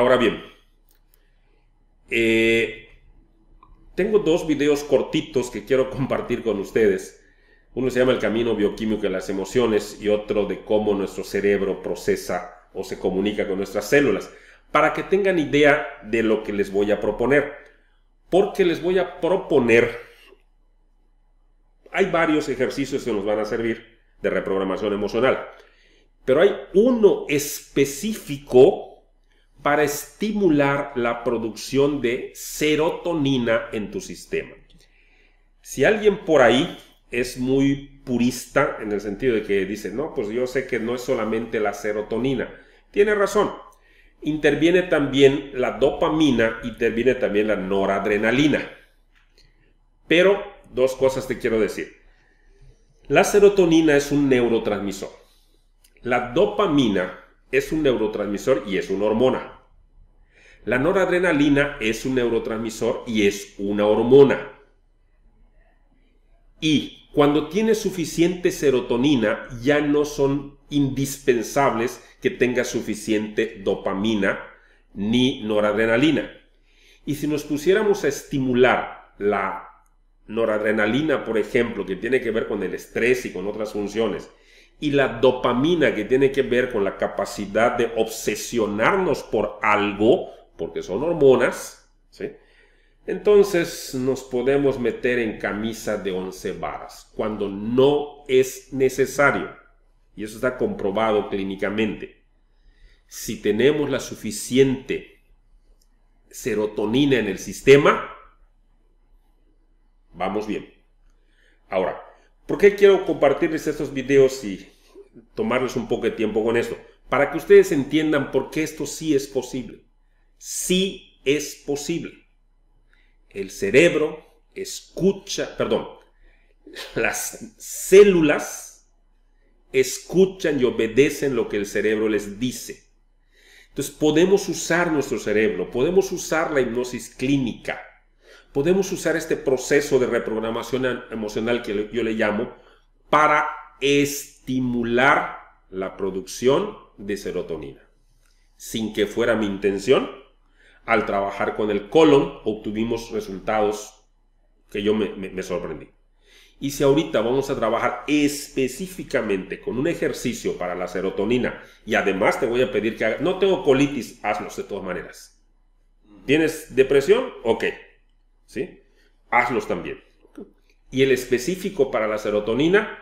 Ahora bien, eh, tengo dos videos cortitos que quiero compartir con ustedes. Uno se llama El camino bioquímico de las emociones y otro de cómo nuestro cerebro procesa o se comunica con nuestras células, para que tengan idea de lo que les voy a proponer. Porque les voy a proponer, hay varios ejercicios que nos van a servir de reprogramación emocional, pero hay uno específico para estimular la producción de serotonina en tu sistema. Si alguien por ahí es muy purista en el sentido de que dice, no, pues yo sé que no es solamente la serotonina, tiene razón. Interviene también la dopamina, interviene también la noradrenalina. Pero dos cosas te quiero decir. La serotonina es un neurotransmisor. La dopamina es un neurotransmisor y es una hormona. La noradrenalina es un neurotransmisor y es una hormona. Y cuando tiene suficiente serotonina, ya no son indispensables que tenga suficiente dopamina ni noradrenalina. Y si nos pusiéramos a estimular la noradrenalina, por ejemplo, que tiene que ver con el estrés y con otras funciones, y la dopamina que tiene que ver con la capacidad de obsesionarnos por algo, porque son hormonas, entonces nos podemos meter en camisa de once varas cuando no es necesario. Y eso está comprobado clínicamente. Si tenemos la suficiente serotonina en el sistema, vamos bien. Ahora, ¿Por qué quiero compartirles estos videos y tomarles un poco de tiempo con esto? Para que ustedes entiendan por qué esto sí es posible. Sí es posible. El cerebro escucha, perdón, las células escuchan y obedecen lo que el cerebro les dice. Entonces podemos usar nuestro cerebro, podemos usar la hipnosis clínica podemos usar este proceso de reprogramación em, emocional que yo le llamo para estimular la producción de serotonina. Sin que fuera mi intención, al trabajar con el colon obtuvimos resultados que yo me, sorprendí. Y si ahorita vamos a trabajar específicamente con un ejercicio para la serotonina y además te voy a pedir que no tengo colitis, hazlo de todas maneras. ¿Tienes depresión? Ok, ¿sí? Hazlos también. Y el específico para la serotonina,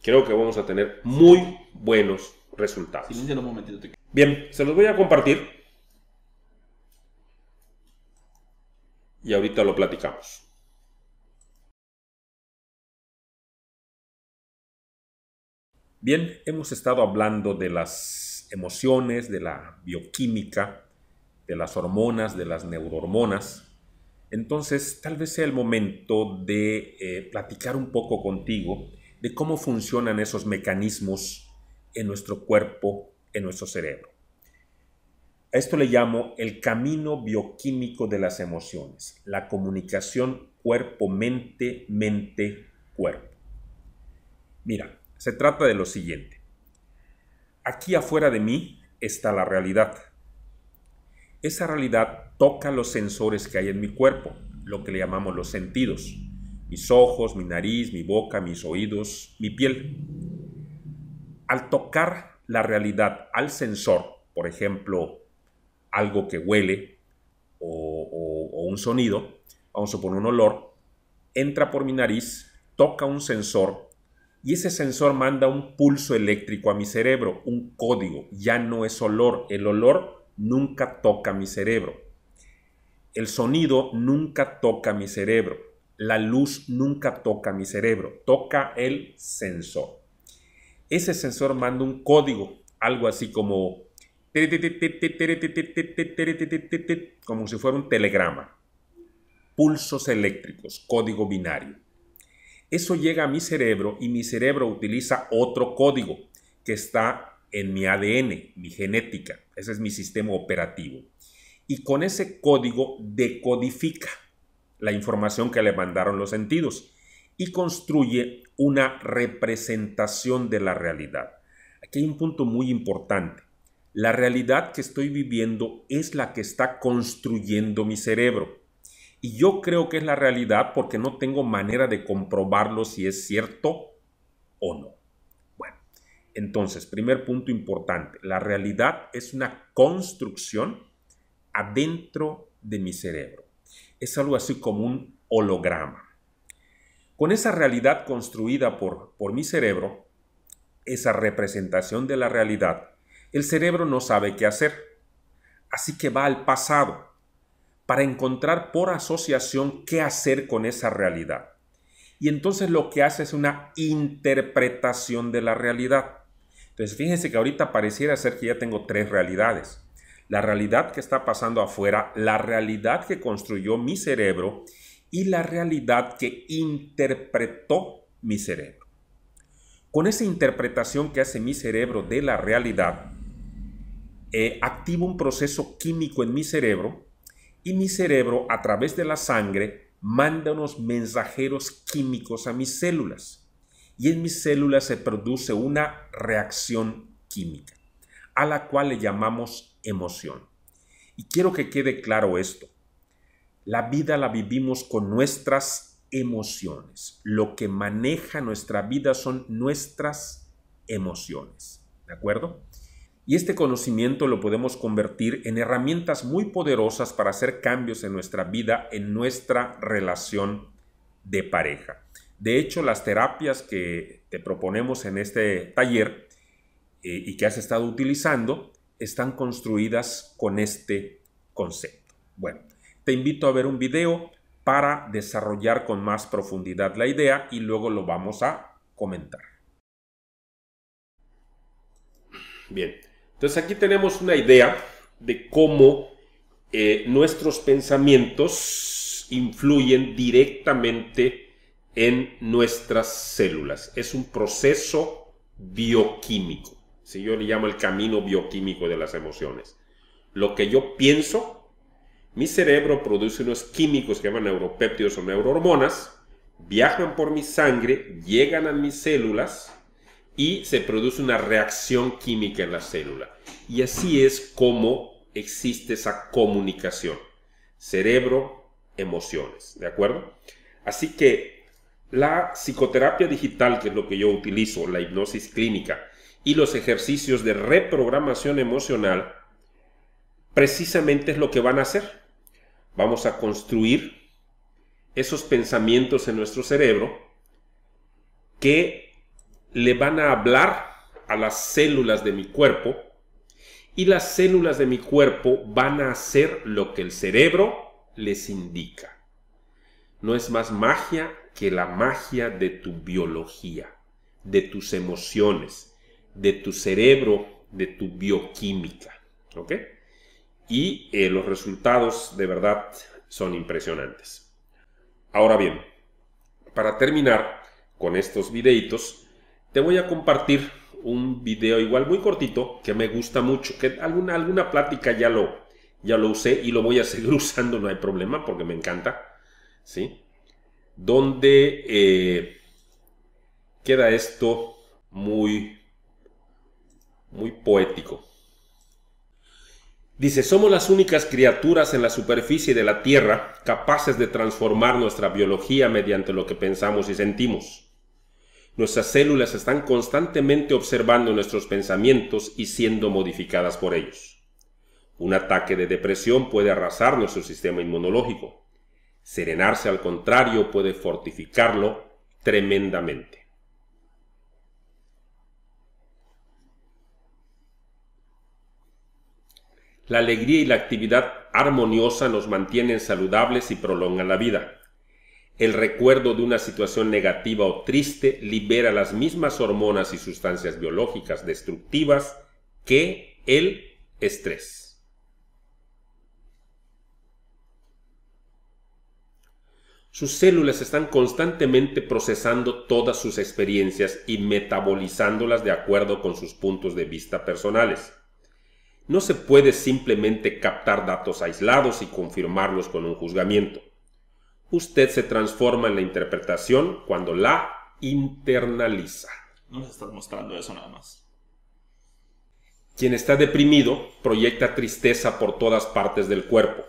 creo que vamos a tener muy buenos resultados. Bien, se los voy a compartir. Y ahorita lo platicamos. Bien, hemos estado hablando de las emociones, de la bioquímica, de las hormonas, de las neurohormonas. Entonces, tal vez sea el momento de eh, platicar un poco contigo de cómo funcionan esos mecanismos en nuestro cuerpo, en nuestro cerebro. A esto le llamo el camino bioquímico de las emociones, la comunicación cuerpo-mente, mente-cuerpo. Mira, se trata de lo siguiente. Aquí afuera de mí está la realidad. Esa realidad toca los sensores que hay en mi cuerpo, lo que le llamamos los sentidos, mis ojos, mi nariz, mi boca, mis oídos, mi piel. Al tocar la realidad al sensor, por ejemplo, algo que huele o, un sonido, vamos a poner un olor, entra por mi nariz, toca un sensor y ese sensor manda un pulso eléctrico a mi cerebro, un código, ya no es olor, el olor nunca toca mi cerebro. El sonido nunca toca mi cerebro. La luz nunca toca mi cerebro. Toca el sensor. Ese sensor manda un código, algo así como como si fuera un telegrama. Pulsos eléctricos, código binario. Eso llega a mi cerebro y mi cerebro utiliza otro código que está en mi ADN, mi genética. Ese es mi sistema operativo. Y con ese código decodifica la información que le mandaron los sentidos y construye una representación de la realidad. Aquí hay un punto muy importante. La realidad que estoy viviendo es la que está construyendo mi cerebro. Y yo creo que es la realidad porque no tengo manera de comprobarlo si es cierto o no. Entonces, primer punto importante, la realidad es una construcción adentro de mi cerebro. Es algo así como un holograma. Con esa realidad construida por, mi cerebro, esa representación de la realidad, el cerebro no sabe qué hacer. Así que va al pasado para encontrar por asociación qué hacer con esa realidad. Y entonces lo que hace es una interpretación de la realidad. Entonces fíjense que ahorita pareciera ser que ya tengo tres realidades. La realidad que está pasando afuera, la realidad que construyó mi cerebro y la realidad que interpretó mi cerebro. Con esa interpretación que hace mi cerebro de la realidad, eh, activo un proceso químico en mi cerebro y mi cerebro a través de la sangre manda unos mensajeros químicos a mis células y en mis células se produce una reacción química, a la cual le llamamos emoción. Y quiero que quede claro esto. La vida la vivimos con nuestras emociones. Lo que maneja nuestra vida son nuestras emociones. ¿De acuerdo? Y este conocimiento lo podemos convertir en herramientas muy poderosas para hacer cambios en nuestra vida, en nuestra relación de pareja. De hecho, las terapias que te proponemos en este taller eh, y que has estado utilizando están construidas con este concepto. Bueno, te invito a ver un video para desarrollar con más profundidad la idea y luego lo vamos a comentar. Bien, entonces aquí tenemos una idea de cómo eh, nuestros pensamientos influyen directamente en nuestras células. Es un proceso bioquímico. Si yo le llamo el camino bioquímico de las emociones. Lo que yo pienso, mi cerebro produce unos químicos que llaman neuropéptidos o neurohormonas, viajan por mi sangre, llegan a mis células y se produce una reacción química en la célula. Y así es como existe esa comunicación. Cerebro, emociones, ¿de acuerdo? Así que la psicoterapia digital, que es lo que yo utilizo, la hipnosis clínica y los ejercicios de reprogramación emocional, precisamente es lo que van a hacer. Vamos a construir esos pensamientos en nuestro cerebro que le van a hablar a las células de mi cuerpo y las células de mi cuerpo van a hacer lo que el cerebro les indica no es más magia que la magia de tu biología, de tus emociones, de tu cerebro, de tu bioquímica. ¿Ok? Y eh, los resultados de verdad son impresionantes. Ahora bien, para terminar con estos videitos, te voy a compartir un video igual muy cortito que me gusta mucho, que alguna, alguna plática ya lo, ya lo usé y lo voy a seguir usando, no hay problema porque me encanta. ¿sí? Donde eh, queda esto muy, muy poético. Dice, somos las únicas criaturas en la superficie de la Tierra capaces de transformar nuestra biología mediante lo que pensamos y sentimos. Nuestras células están constantemente observando nuestros pensamientos y siendo modificadas por ellos. Un ataque de depresión puede arrasar nuestro sistema inmunológico. Serenarse, al contrario, puede fortificarlo tremendamente. La alegría y la actividad armoniosa nos mantienen saludables y prolongan la vida. El recuerdo de una situación negativa o triste libera las mismas hormonas y sustancias biológicas destructivas que el estrés. Sus células están constantemente procesando todas sus experiencias y metabolizándolas de acuerdo con sus puntos de vista personales. No se puede simplemente captar datos aislados y confirmarlos con un juzgamiento. Usted se transforma en la interpretación cuando la internaliza. Nos estás mostrando eso nada más. Quien está deprimido proyecta tristeza por todas partes del cuerpo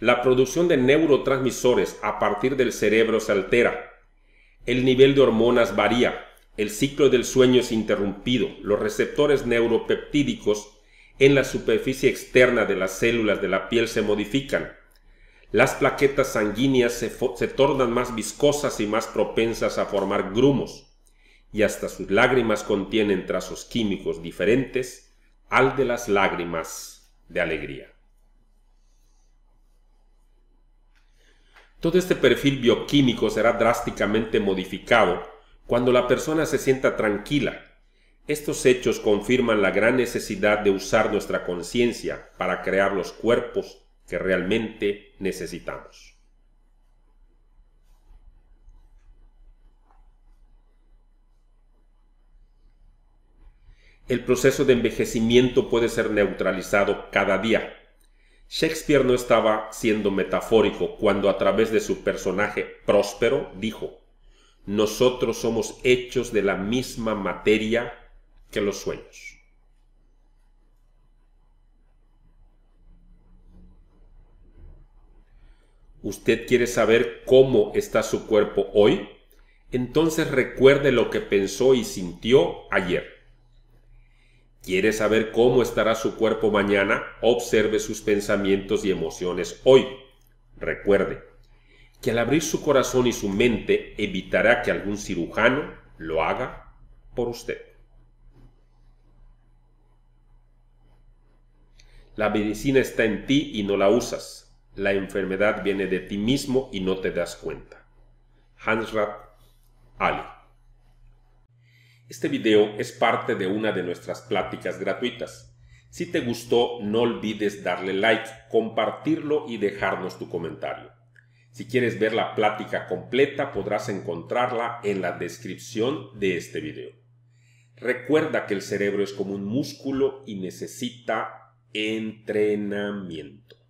la producción de neurotransmisores a partir del cerebro se altera. El nivel de hormonas varía. El ciclo del sueño es interrumpido. Los receptores neuropeptídicos en la superficie externa de las células de la piel se modifican. Las plaquetas sanguíneas se, se tornan más viscosas y más propensas a formar grumos. Y hasta sus lágrimas contienen trazos químicos diferentes al de las lágrimas de alegría. Todo este perfil bioquímico será drásticamente modificado cuando la persona se sienta tranquila. Estos hechos confirman la gran necesidad de usar nuestra conciencia para crear los cuerpos que realmente necesitamos. El proceso de envejecimiento puede ser neutralizado cada día Shakespeare no estaba siendo metafórico cuando a través de su personaje próspero dijo, nosotros somos hechos de la misma materia que los sueños. ¿Usted quiere saber cómo está su cuerpo hoy? Entonces recuerde lo que pensó y sintió ayer. Quiere saber cómo estará su cuerpo mañana, observe sus pensamientos y emociones hoy. Recuerde que al abrir su corazón y su mente evitará que algún cirujano lo haga por usted. La medicina está en ti y no la usas. La enfermedad viene de ti mismo y no te das cuenta. Hansrat Ali este video es parte de una de nuestras pláticas gratuitas. Si te gustó, no olvides darle like, compartirlo y dejarnos tu comentario. Si quieres ver la plática completa, podrás encontrarla en la descripción de este video. Recuerda que el cerebro es como un músculo y necesita entrenamiento.